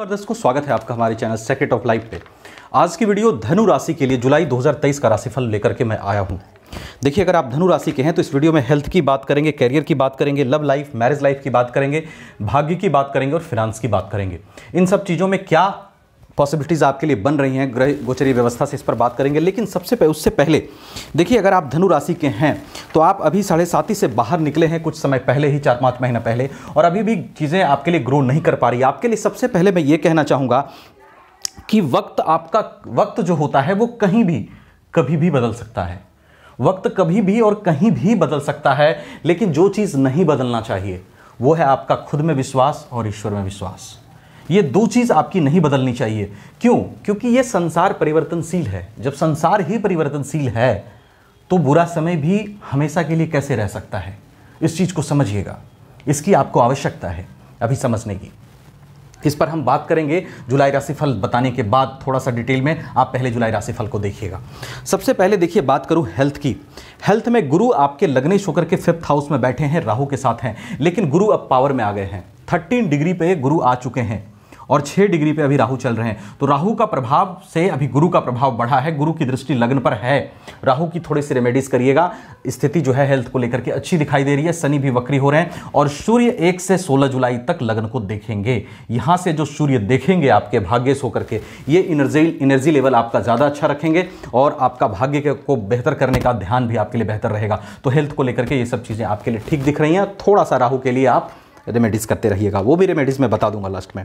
दर्शकों स्वागत है आपका हमारे चैनल सेक्रेट ऑफ लाइफ पे आज की वीडियो धनु राशि के लिए जुलाई 2023 का राशिफल लेकर के मैं आया हूँ देखिए अगर आप धनु राशि के हैं तो इस वीडियो में हेल्थ की बात करेंगे कैरियर की बात करेंगे लव लाइफ मैरिज लाइफ की बात करेंगे भाग्य की बात करेंगे और फिनांस की बात करेंगे इन सब चीज़ों में क्या पॉसिबिलिटीज़ आपके लिए बन रही हैं ग्रह गोचरी व्यवस्था से इस पर बात करेंगे लेकिन सबसे पहले उससे पहले देखिए अगर आप धनु राशि के हैं तो आप अभी साढ़े साथी से बाहर निकले हैं कुछ समय पहले ही चार पाँच महीना पहले और अभी भी चीज़ें आपके लिए ग्रो नहीं कर पा रही आपके लिए सबसे पहले मैं ये कहना चाहूँगा कि वक्त आपका वक्त जो होता है वो कहीं भी कभी भी बदल सकता है वक्त कभी भी और कहीं भी बदल सकता है लेकिन जो चीज़ नहीं बदलना चाहिए वो है आपका खुद में विश्वास और ईश्वर में विश्वास ये दो चीज़ आपकी नहीं बदलनी चाहिए क्यों क्योंकि ये संसार परिवर्तनशील है जब संसार ही परिवर्तनशील है तो बुरा समय भी हमेशा के लिए कैसे रह सकता है इस चीज़ को समझिएगा इसकी आपको आवश्यकता है अभी समझने की इस पर हम बात करेंगे जुलाई राशिफल बताने के बाद थोड़ा सा डिटेल में आप पहले जुलाई राशिफल को देखिएगा सबसे पहले देखिए बात करूं हेल्थ की हेल्थ में गुरु आपके लग्ने शुक्र के फिफ्थ हाउस में बैठे हैं राहु के साथ हैं लेकिन गुरु अब पावर में आ गए हैं थर्टीन डिग्री पे गुरु आ चुके हैं और छह डिग्री पे अभी राहु चल रहे हैं तो राहु का प्रभाव से अभी गुरु का प्रभाव बढ़ा है गुरु की दृष्टि लग्न पर है राहु की थोड़ी सी रेमेडीज करिएगा स्थिति जो है हेल्थ को लेकर के अच्छी दिखाई दे रही है शनि भी वक्री हो रहे हैं और सूर्य एक से सोलह जुलाई तक लग्न को देखेंगे यहाँ से जो सूर्य देखेंगे आपके भाग्य से होकर के ये इनर्जी एनर्जी लेवल आपका ज़्यादा अच्छा रखेंगे और आपका भाग्य को बेहतर करने का ध्यान भी आपके लिए बेहतर रहेगा तो हेल्थ को लेकर के ये सब चीज़ें आपके लिए ठीक दिख रही हैं थोड़ा सा राहु के लिए आप रेमेडीज़ करते रहिएगा वो भी रेमेडीज़ मैं बता दूंगा लास्ट में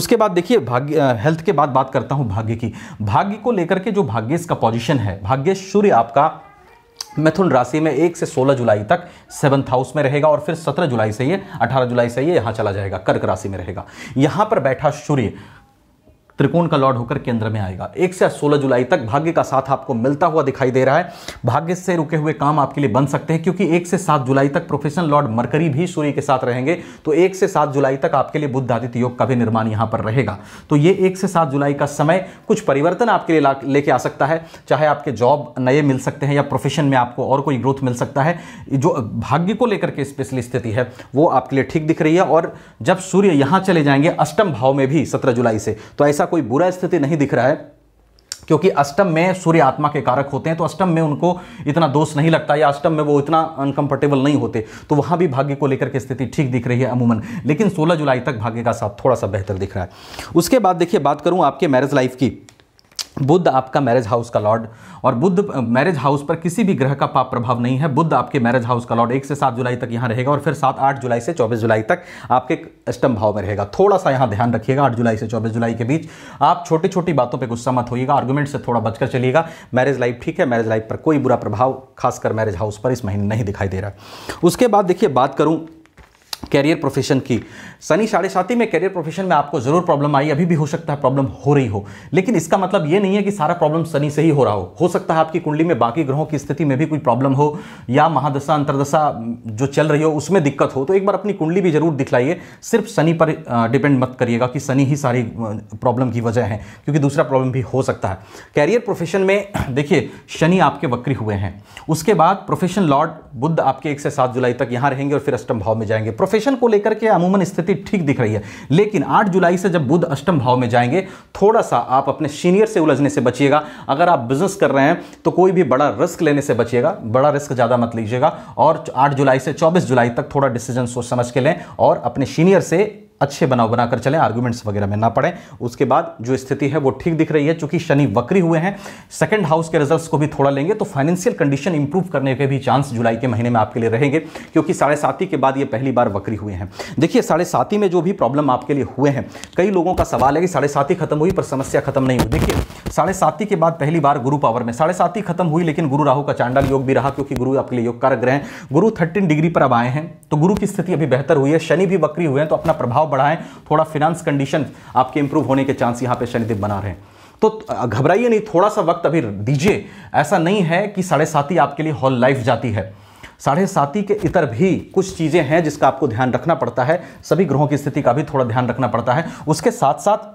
उसके बाद देखिए भाग्य हेल्थ के बाद बात करता हूँ भाग्य की भाग्य को लेकर के जो भाग्यश का पॉजिशन है भाग्य सूर्य आपका मिथुन राशि में एक से सोलह जुलाई तक सेवन्थ हाउस में रहेगा और फिर सत्रह जुलाई से ये अठारह जुलाई से ये यहाँ चला जाएगा कर्क राशि में रहेगा यहाँ पर बैठा सूर्य त्रिकोण का लॉर्ड होकर केंद्र में आएगा एक से सोलह जुलाई तक भाग्य का साथ आपको मिलता हुआ दिखाई दे रहा है भाग्य से रुके हुए काम आपके लिए बन सकते हैं क्योंकि एक से सात जुलाई तक प्रोफेशनल लॉर्ड मरकरी भी सूर्य के साथ रहेंगे तो एक से सात जुलाई तक आपके लिए बुद्ध आदित्य योग का भी निर्माण यहां पर रहेगा तो ये एक से सात जुलाई का समय कुछ परिवर्तन आपके लिए लेके आ सकता है चाहे आपके जॉब नए मिल सकते हैं या प्रोफेशन में आपको और कोई ग्रोथ मिल सकता है जो भाग्य को लेकर के स्पेशली स्थिति है वो आपके लिए ठीक दिख रही है और जब सूर्य यहां चले जाएंगे अष्टम भाव में भी सत्रह जुलाई से तो ऐसा कोई बुरा स्थिति नहीं दिख रहा है क्योंकि अष्टम में सूर्य आत्मा के कारक होते हैं तो अष्टम में उनको इतना दोष नहीं लगता या अष्टम में वो इतना अनकंफर्टेबल नहीं होते तो वहां भी भाग्य को लेकर के स्थिति ठीक दिख रही है अमूमन लेकिन 16 जुलाई तक भाग्य का साथ थोड़ा सा बेहतर दिख रहा है उसके बाद देखिए बात करूं आपके मैरिज लाइफ की बुद्ध आपका मैरिज हाउस का लॉर्ड और बुद्ध मैरिज हाउस पर किसी भी ग्रह का पाप प्रभाव नहीं है बुद्ध आपके मैरिज हाउस का लॉर्ड एक से सात जुलाई तक यहाँ रहेगा और फिर सात आठ जुलाई से चौबीस जुलाई तक आपके अष्टम भाव में रहेगा थोड़ा सा यहाँ ध्यान रखिएगा आठ जुलाई से चौबीस जुलाई के बीच आप छोटी छोटी बातों पर गुस्सा मत होइएगा आर्गूमेंट से थोड़ा बचकर चलिएगा मैरिज लाइफ ठीक है मैरिज लाइफ पर कोई बुरा प्रभाव खासकर मैरिज हाउस पर इस महीने नहीं दिखाई दे रहा उसके बाद देखिए बात करूँ कैरियर प्रोफेशन की सनी साढ़े साथी में कैरियर प्रोफेशन में आपको ज़रूर प्रॉब्लम आई अभी भी हो सकता है प्रॉब्लम हो रही हो लेकिन इसका मतलब ये नहीं है कि सारा प्रॉब्लम शनि से ही हो रहा हो हो सकता है आपकी कुंडली में बाकी ग्रहों की स्थिति में भी कोई प्रॉब्लम हो या महादशा अंतरदशा जो चल रही हो उसमें दिक्कत हो तो एक बार अपनी कुंडली भी जरूर दिखलाइए सिर्फ शनि पर डिपेंड मत करिएगा कि शनि ही सारी प्रॉब्लम की वजह है क्योंकि दूसरा प्रॉब्लम भी हो सकता है कैरियर प्रोफेशन में देखिए शनि आपके वक्री हुए हैं उसके बाद प्रोफेशन लॉर्ड बुद्ध आपके एक से सात जुलाई तक यहाँ रहेंगे और फिर अष्टम भाव में जाएंगे प्रोफेशन रिलेशन को लेकर के अमूमन स्थिति ठीक दिख रही है लेकिन 8 जुलाई से जब बुद्ध अष्टम भाव में जाएंगे थोड़ा सा आप अपने सीनियर से उलझने से बचिएगा अगर आप बिजनेस कर रहे हैं तो कोई भी बड़ा रिस्क लेने से बचिएगा बड़ा रिस्क ज़्यादा मत लीजिएगा और आठ जुलाई से चौबीस जुलाई तक थोड़ा डिसीजन सोच समझ के लें और अपने सीनियर से अच्छे बनाव बनाकर चले आर्गूमेंट्स वगैरह में ना पड़े उसके बाद जो स्थिति है वो ठीक दिख रही है चूंकि शनि वक्री हुए हैं सेकंड हाउस के रिजल्ट्स को भी थोड़ा लेंगे तो फाइनेंशियल कंडीशन इंप्रूव करने के भी चांस जुलाई के महीने में आपके लिए रहेंगे क्योंकि साढ़े साथी के बाद ये पहली बार वक्री हुए हैं देखिए साढ़े साथी में जो भी प्रॉब्लम आपके लिए हुए हैं कई लोगों का सवाल है कि साढ़े साथी खत्म हुई पर समस्या खत्म नहीं हुई देखिए साढ़े साती के बाद पहली बार गुरु पावर में साढ़े साती खत्म हुई लेकिन गुरु राहु का चांडाल योग भी रहा क्योंकि गुरु आपके लिए योग कारक ग्रह हैं गुरु थर्टीन डिग्री पर अब आए हैं तो गुरु की स्थिति अभी बेहतर हुई है शनि भी बकरी हुए हैं तो अपना प्रभाव बढ़ाएं थोड़ा फिनेंस कंडीशन आपके इंप्रूव होने के चांस यहाँ पे शनिदेव बना रहे हैं तो घबराइए नहीं थोड़ा सा वक्त अभी दीजिए ऐसा नहीं है कि साढ़े साती आपके लिए हॉल लाइफ जाती है साढ़े साती के इतर भी कुछ चीज़ें हैं जिसका आपको ध्यान रखना पड़ता है सभी ग्रहों की स्थिति का भी थोड़ा ध्यान रखना पड़ता है उसके साथ साथ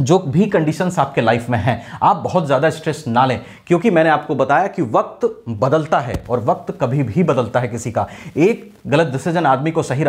जो भी कंडीशंस आपके लाइफ में हैं आप बहुत ज़्यादा स्ट्रेस ना लें क्योंकि मैंने आपको बताया कि वक्त बदलता है और वक्त कभी भी बदलता है किसी का एक गलत डिसीजन आदमी को सही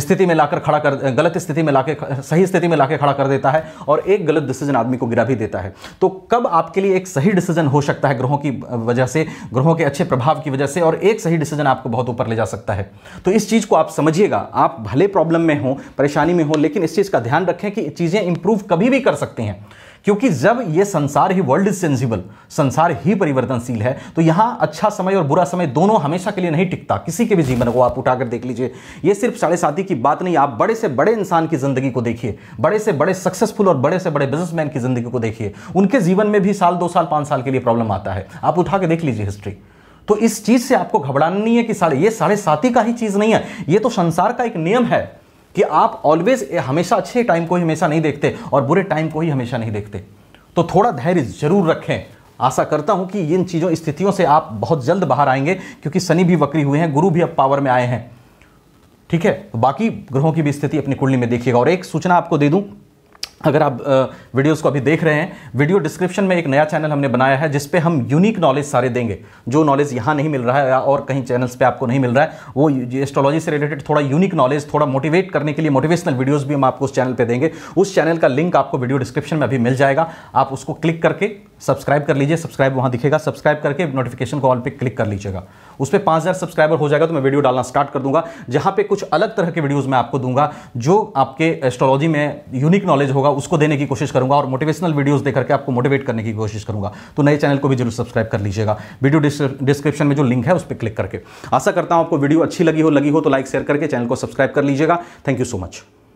स्थिति में लाकर खड़ा कर गलत स्थिति में लाके सही स्थिति में लाके खड़ा कर देता है और एक गलत डिसीजन आदमी को गिरा भी देता है तो कब आपके लिए एक सही डिसीजन हो सकता है ग्रहों की वजह से ग्रहों के अच्छे प्रभाव की वजह से और एक सही डिसीजन आपको बहुत ऊपर ले जा सकता है तो इस चीज़ को आप समझिएगा आप भले प्रॉब्लम में हो परेशानी में हो लेकिन इस चीज़ का ध्यान रखें कि चीज़ें इंप्रूव कभी भी कर सकती हैं क्योंकि जब ये संसार ही वर्ल्ड इज सेंसिबल संसार ही परिवर्तनशील है तो यहाँ अच्छा समय और बुरा समय दोनों हमेशा के लिए नहीं टिकता किसी के भी जीवन को आप उठाकर देख लीजिए ये सिर्फ साढ़े साथी की बात नहीं आप बड़े से बड़े इंसान की जिंदगी को देखिए बड़े से बड़े सक्सेसफुल और बड़े से बड़े बिजनेसमैन की जिंदगी को देखिए उनके जीवन में भी साल दो साल पाँच साल के लिए प्रॉब्लम आता है आप उठा के देख लीजिए हिस्ट्री तो इस चीज़ से आपको घबराना नहीं है कि साढ़े ये साढ़े साथी का ही चीज़ नहीं है ये तो संसार का एक नियम है कि आप ऑलवेज हमेशा अच्छे टाइम को ही हमेशा नहीं देखते और बुरे टाइम को ही हमेशा नहीं देखते तो थोड़ा धैर्य जरूर रखें आशा करता हूं कि इन चीज़ों स्थितियों से आप बहुत जल्द बाहर आएंगे क्योंकि शनि भी वक्री हुए हैं गुरु भी अब पावर में आए हैं ठीक है तो बाकी ग्रहों की भी स्थिति अपनी कुंडली में देखिएगा और एक सूचना आपको दे दूं अगर आप वीडियोस को अभी देख रहे हैं वीडियो डिस्क्रिप्शन में एक नया चैनल हमने बनाया है जिस पे हम यूनिक नॉलेज सारे देंगे जो नॉलेज यहाँ नहीं मिल रहा है और कहीं चैनल्स पे आपको नहीं मिल रहा है वो एस्ट्रोलॉजी से रिलेटेड थोड़ा यूनिक नॉलेज थोड़ा मोटिवेट करने के लिए मोटिवेशनल वीडियोज़ भी हम आपको उस चैनल पर देंगे उस चैनल का लिंक आपको वीडियो डिस्क्रिप्शन में अभी मिल जाएगा आप उसको क्लिक करके सब्सक्राइब कर लीजिए सब्सक्राइब वहाँ दिखेगा सब्सक्राइब करके नोटिफिकेशन कॉल पे क्लिक कर लीजिएगा उस पर पाँच हज़ार सब्सक्राइबर हो जाएगा तो मैं वीडियो डालना स्टार्ट कर दूंगा जहाँ पे कुछ अलग तरह के वीडियोज़ मैं आपको दूंगा जो आपके एस्ट्रोलॉजी में यूनिक नॉलेज होगा उसको देने की कोशिश करूँगा और मोटिवेशनल वीडियोज़ दे करके आपको मोटिवेट करने की कोशिश करूँगा तो नए चैनल को भी जरूर सब्सक्राइब कर लीजिएगा वीडियो डिस्क्रिप्शन में जो लिंक है उस पर क्लिक करके आशा करता हूँ आपको वीडियो अच्छी लगी हो लगी हो तो लाइक शेयर करके चैनल को सब्सक्राइब कर लीजिएगा थैंक यू सो मच